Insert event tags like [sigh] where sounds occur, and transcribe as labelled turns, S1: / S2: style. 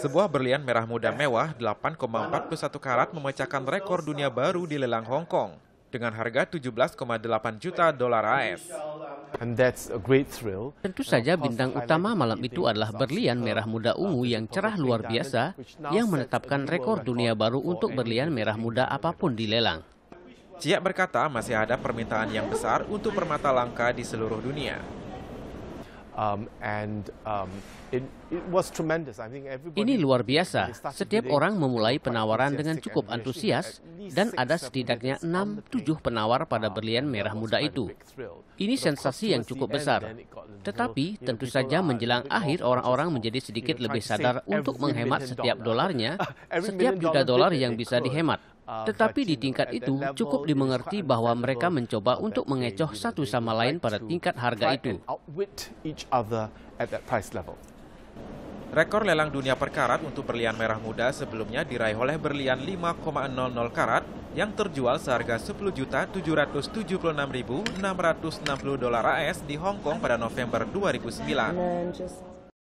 S1: Sebuah berlian merah muda mewah 8,41 karat memecahkan rekor dunia baru di lelang Hong Kong dengan harga 17,8 juta dolar AS.
S2: Tentu saja bintang utama malam itu adalah uh, berlian merah muda ungu yang cerah luar biasa yang menetapkan rekor dunia baru untuk berlian merah
S1: muda apapun di lelang. Cia berkata masih ada permintaan yang besar untuk permata langka di seluruh dunia. Um, um,
S2: Ini luar biasa. Setiap orang memulai penawaran dengan cukup antusias dan ada setidaknya 6-7 penawar um, pada berlian merah muda itu. Ini sensasi yang cukup besar. Tetapi tentu saja menjelang akhir orang-orang menjadi sedikit lebih sadar untuk menghemat setiap dolarnya, [laughs] setiap juta dolar yang bisa dihemat. Tetapi di tingkat itu cukup dimengerti bahwa mereka mencoba untuk mengecoh satu sama lain pada tingkat harga itu.
S1: Rekor lelang dunia per karat untuk berlian merah muda sebelumnya diraih oleh berlian 5,00 karat yang terjual seharga 10.776.660 dolar AS di Hong Kong pada November 2009.